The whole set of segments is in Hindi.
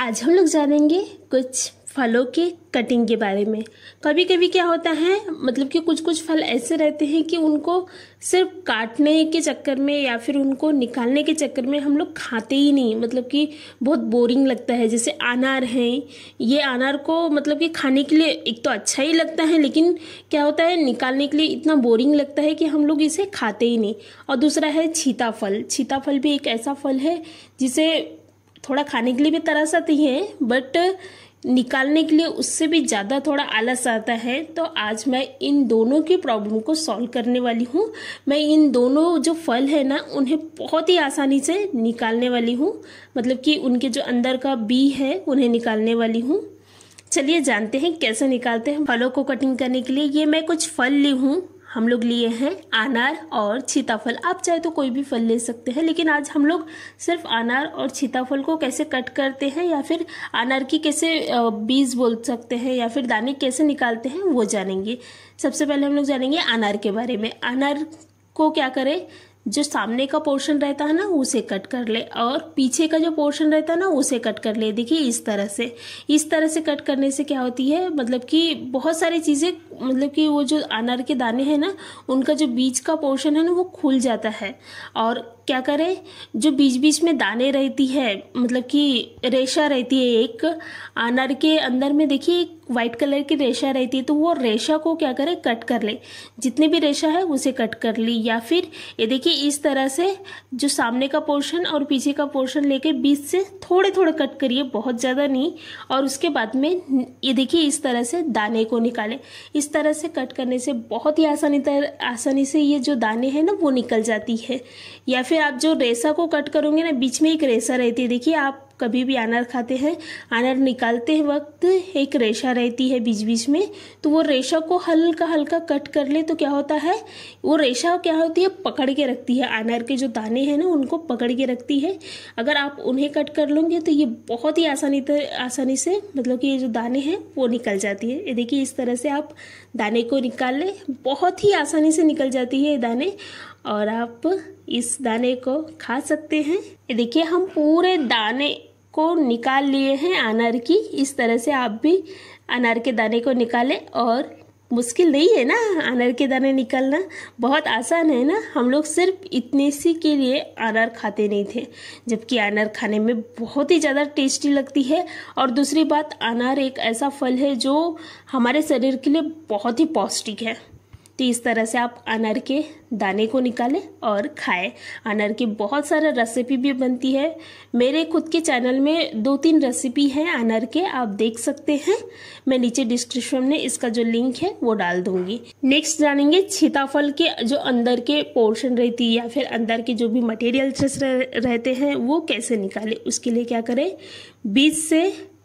आज हम लोग जानेंगे कुछ फलों के कटिंग के बारे में कभी कभी क्या होता है मतलब कि कुछ कुछ फल ऐसे रहते हैं कि उनको सिर्फ काटने के चक्कर में या फिर उनको निकालने के चक्कर में हम लोग खाते ही नहीं मतलब कि बहुत बोरिंग लगता है जैसे अनार हैं ये अनार को मतलब कि खाने के लिए एक तो अच्छा ही लगता है लेकिन क्या होता है निकालने के लिए इतना बोरिंग लगता है कि हम लोग इसे खाते ही नहीं और दूसरा है छीता फल छीता फल भी एक ऐसा फल है जिसे थोड़ा खाने के लिए भी तरस आती है बट निकालने के लिए उससे भी ज़्यादा थोड़ा आलस आता है तो आज मैं इन दोनों की प्रॉब्लम को सॉल्व करने वाली हूँ मैं इन दोनों जो फल है ना उन्हें बहुत ही आसानी से निकालने वाली हूँ मतलब कि उनके जो अंदर का बी है उन्हें निकालने वाली हूँ चलिए जानते हैं कैसे निकालते हैं फलों को कटिंग करने के लिए ये मैं कुछ फल ली हूँ हम लोग लिए हैं अनार और छीताफल आप चाहे तो कोई भी फल ले सकते हैं लेकिन आज हम लोग सिर्फ अनार और छीताफल को कैसे कट करते हैं या फिर अनार की कैसे बीज बोल सकते हैं या फिर दाने कैसे निकालते हैं वो जानेंगे सबसे पहले हम लोग जानेंगे अनार के बारे में अनार को क्या करें जो सामने का पोर्शन रहता है ना उसे कट कर ले और पीछे का जो पोर्शन रहता है ना उसे कट कर ले देखिए इस तरह से इस तरह से कट करने से क्या होती है मतलब कि बहुत सारी चीज़ें मतलब कि वो जो अनार के दाने हैं ना उनका जो बीज का पोर्शन है ना वो खुल जाता है और क्या करें जो बीच बीच में दाने रहती है मतलब कि रेशा रहती है एक अनार के अंदर में देखिए एक वाइट कलर की रेशा रहती है तो वो रेशा को क्या करें कट कर ले जितने भी रेशा है उसे कट कर ली या फिर ये देखिए इस तरह से जो सामने का पोर्शन और पीछे का पोर्शन लेके बीच से थोड़े थोड़े कट करिए बहुत ज़्यादा नहीं और उसके बाद में ये देखिए इस तरह से दाने को निकाले इस तरह से कट करने से बहुत ही आसानी तरह आसानी से ये जो दाने हैं ना वो निकल जाती है या फिर आप जो रेसा को कट करोगे ना बीच में एक रेसा रहती है देखिए आप कभी भी अनार खाते हैं अनार निकालते वक्त एक रेशा रहती है बीच बीच में तो वो रेशा को हल्का हल्का कट कर ले तो क्या होता है वो रेशा क्या होती है पकड़ के रखती है अनार के जो दाने हैं ना उनको पकड़ के रखती है अगर आप उन्हें कट कर लोगे तो ये बहुत ही आसानी आसानी से मतलब कि ये जो दाने हैं वो निकल जाती है ये देखिए इस तरह से आप दाने को निकाल लें बहुत ही आसानी से निकल जाती है ये दाने और आप इस दाने को खा सकते हैं ये देखिए हम पूरे दाने को निकाल लिए हैं अनार की इस तरह से आप भी अनार के दाने को निकालें और मुश्किल नहीं है ना अनार के दाने निकालना बहुत आसान है ना हम लोग सिर्फ इतने सी के लिए अनार खाते नहीं थे जबकि अनार खाने में बहुत ही ज़्यादा टेस्टी लगती है और दूसरी बात अनार एक ऐसा फल है जो हमारे शरीर के लिए बहुत ही पौष्टिक है तो इस तरह से आप अनार के दाने को निकालें और खाएं अनार के बहुत सारे रेसिपी भी बनती है मेरे खुद के चैनल में दो तीन रेसिपी हैं अनार के आप देख सकते हैं मैं नीचे डिस्क्रिप्शन में इसका जो लिंक है वो डाल दूंगी नेक्स्ट जानेंगे छीताफल के जो अंदर के पोर्शन रहती है या फिर अंदर के जो भी मटेरियल्स रहते हैं वो कैसे निकालें उसके लिए क्या करें बीज से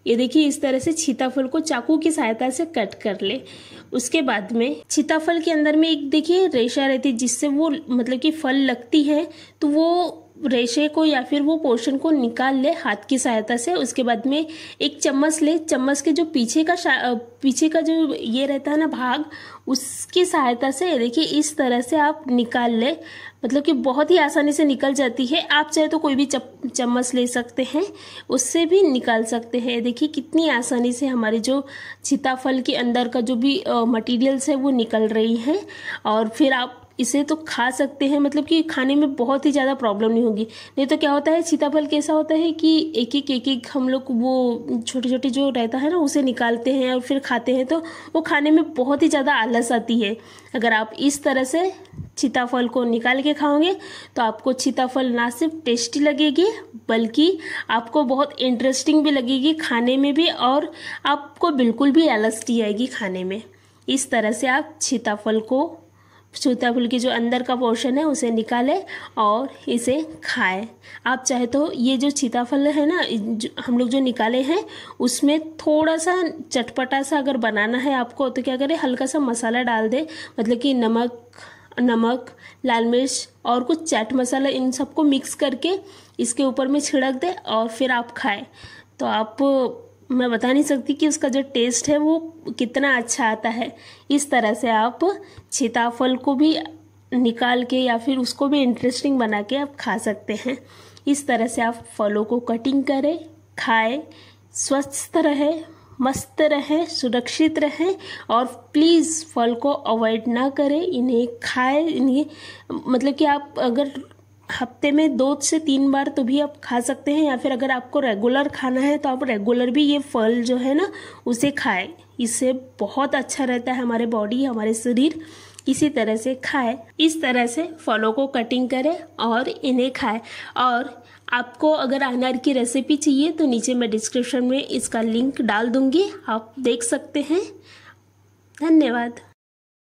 ये देखिए इस तरह से छीताफल को चाकू की सहायता से कट कर ले उसके बाद में छीताफल के अंदर में एक देखिए रेशा रहती है जिससे वो मतलब कि फल लगती है तो वो रेशे को या फिर वो पोर्शन को निकाल ले हाथ की सहायता से उसके बाद में एक चम्मच ले चम्मच के जो पीछे का पीछे का जो ये रहता है ना भाग उसकी सहायता से देखिए इस तरह से आप निकाल ले मतलब कि बहुत ही आसानी से निकल जाती है आप चाहे तो कोई भी चम्मच ले सकते हैं उससे भी निकाल सकते हैं देखिए कितनी आसानी से हमारे जो छिताफल के अंदर का जो भी मटेरियल्स है वो निकल रही है और फिर आप इसे तो खा सकते हैं मतलब कि खाने में बहुत ही ज़्यादा प्रॉब्लम नहीं होगी नहीं तो क्या होता है सीताफल कैसा होता है कि एक एक एक एक हम लोग वो छोटे छोटे जो रहता है ना उसे निकालते हैं और फिर खाते हैं तो वो खाने में बहुत ही ज़्यादा आलस आती है अगर आप इस तरह से सीताफल को निकाल के खाओगे तो आपको सीताफल ना सिर्फ टेस्टी लगेगी बल्कि आपको बहुत इंटरेस्टिंग भी लगेगी खाने में भी और आपको बिल्कुल भी आलस नहीं आएगी खाने में इस तरह से आप सीताफल को सूताफुल की जो अंदर का पोर्शन है उसे निकालें और इसे खाएं आप चाहे तो ये जो सीताफल है ना हम लोग जो निकाले हैं उसमें थोड़ा सा चटपटा सा अगर बनाना है आपको तो क्या करें हल्का सा मसाला डाल दें मतलब कि नमक नमक लाल मिर्च और कुछ चाट मसाला इन सबको मिक्स करके इसके ऊपर में छिड़क दें और फिर आप खाएं तो आप मैं बता नहीं सकती कि उसका जो टेस्ट है वो कितना अच्छा आता है इस तरह से आप सीताफल को भी निकाल के या फिर उसको भी इंटरेस्टिंग बना के आप खा सकते हैं इस तरह से आप फलों को कटिंग करें खाएं स्वस्थ रहें मस्त रहें सुरक्षित रहें और प्लीज़ फल को अवॉइड ना करें इन्हें खाएं इन्हें मतलब कि आप अगर हफ्ते में दो से तीन बार तो भी आप खा सकते हैं या फिर अगर आपको रेगुलर खाना है तो आप रेगुलर भी ये फल जो है ना उसे खाएं इससे बहुत अच्छा रहता है हमारे बॉडी हमारे शरीर इसी तरह से खाएं इस तरह से फलों को कटिंग करें और इन्हें खाएं और आपको अगर अनार की रेसिपी चाहिए तो नीचे मैं डिस्क्रिप्शन में इसका लिंक डाल दूंगी आप देख सकते हैं धन्यवाद